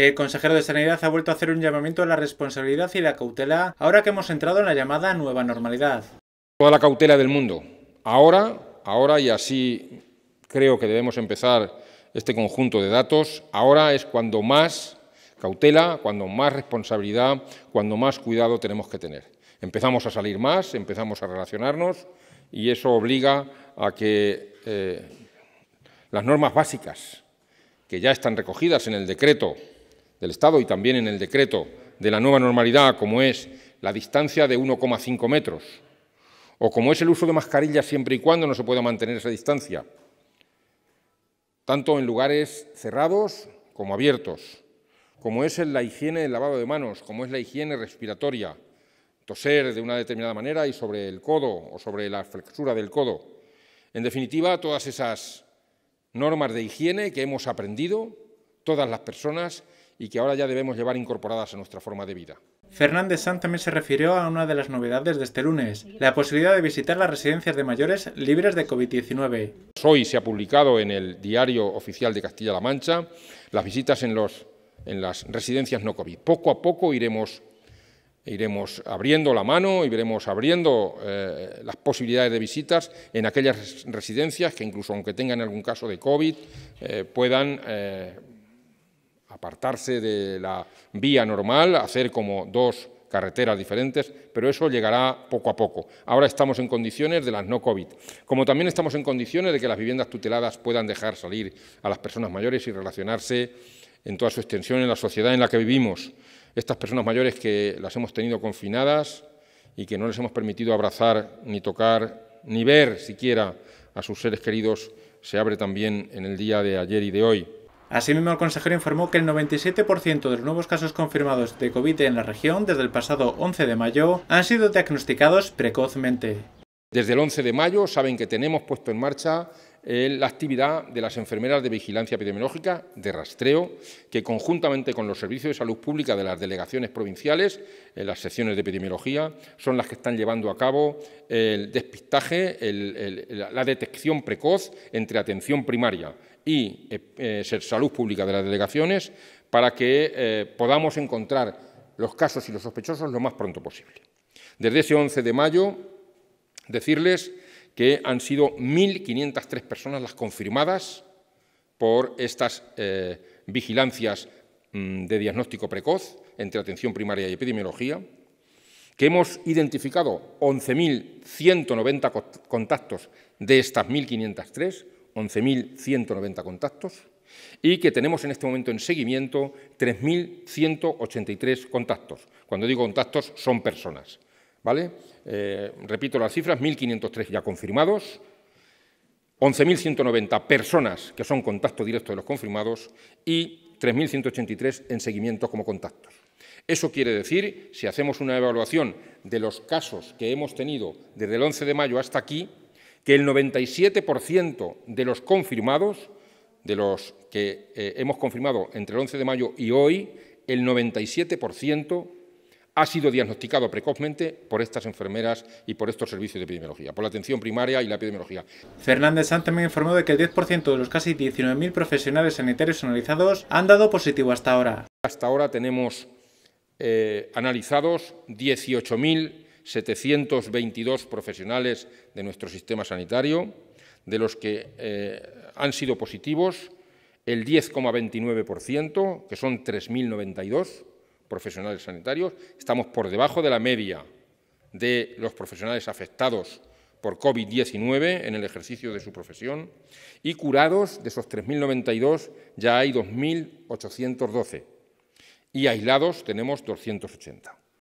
El consejero de Sanidad ha vuelto a hacer un llamamiento a la responsabilidad y la cautela ahora que hemos entrado en la llamada nueva normalidad. Toda la cautela del mundo. Ahora, ahora y así creo que debemos empezar este conjunto de datos, ahora es cuando más cautela, cuando más responsabilidad, cuando más cuidado tenemos que tener. Empezamos a salir más, empezamos a relacionarnos y eso obliga a que eh, las normas básicas que ya están recogidas en el decreto del Estado y también en el decreto de la nueva normalidad, como es la distancia de 1,5 metros, o como es el uso de mascarillas siempre y cuando no se pueda mantener esa distancia, tanto en lugares cerrados como abiertos, como es la higiene del lavado de manos, como es la higiene respiratoria, toser de una determinada manera y sobre el codo o sobre la flexura del codo. En definitiva, todas esas normas de higiene que hemos aprendido, todas las personas y que ahora ya debemos llevar incorporadas a nuestra forma de vida. Fernández Sanz también se refirió a una de las novedades de este lunes, la posibilidad de visitar las residencias de mayores libres de COVID-19. Hoy se ha publicado en el Diario Oficial de Castilla-La Mancha las visitas en, los, en las residencias no COVID. Poco a poco iremos iremos abriendo la mano, y veremos abriendo eh, las posibilidades de visitas en aquellas residencias que incluso aunque tengan algún caso de COVID eh, puedan eh, apartarse de la vía normal, hacer como dos carreteras diferentes, pero eso llegará poco a poco. Ahora estamos en condiciones de las no COVID, como también estamos en condiciones de que las viviendas tuteladas puedan dejar salir a las personas mayores y relacionarse en toda su extensión en la sociedad en la que vivimos. Estas personas mayores que las hemos tenido confinadas y que no les hemos permitido abrazar, ni tocar, ni ver siquiera a sus seres queridos, se abre también en el día de ayer y de hoy. Asimismo, el consejero informó que el 97% de los nuevos casos confirmados de COVID en la región desde el pasado 11 de mayo han sido diagnosticados precozmente. Desde el 11 de mayo saben que tenemos puesto en marcha eh, la actividad de las enfermeras de vigilancia epidemiológica, de rastreo, que conjuntamente con los servicios de salud pública de las delegaciones provinciales, en las secciones de epidemiología, son las que están llevando a cabo el despistaje, la detección precoz entre atención primaria y eh, eh, ser salud pública de las delegaciones para que podamos encontrar los casos y los sospechosos lo más pronto posible. Desde ese 11 de mayo, decirles que han sido 1.503 personas las confirmadas por estas eh, vigilancias mm, de diagnóstico precoz entre atención primaria y epidemiología, que hemos identificado 11.190 contactos de estas 1.503, 11.190 contactos, y que tenemos en este momento en seguimiento 3.183 contactos. Cuando digo contactos, son personas. ¿vale? Eh, repito las cifras, 1.503 ya confirmados, 11.190 personas que son contacto directo de los confirmados y 3.183 en seguimiento como contactos. Eso quiere decir, si hacemos una evaluación de los casos que hemos tenido desde el 11 de mayo hasta aquí, que el 97% de los confirmados, de los que eh, hemos confirmado entre el 11 de mayo y hoy, el 97% ha sido diagnosticado precozmente por estas enfermeras y por estos servicios de epidemiología, por la atención primaria y la epidemiología. Fernández Sánchez me informó de que el 10% de los casi 19.000 profesionales sanitarios analizados han dado positivo hasta ahora. Hasta ahora tenemos eh, analizados 18.722 profesionales de nuestro sistema sanitario, de los que eh, han sido positivos el 10,29%, que son 3.092 profesionales sanitarios, estamos por debajo de la media de los profesionales afectados por COVID-19 en el ejercicio de su profesión y curados de esos 3.092 ya hay 2.812 y aislados tenemos 280.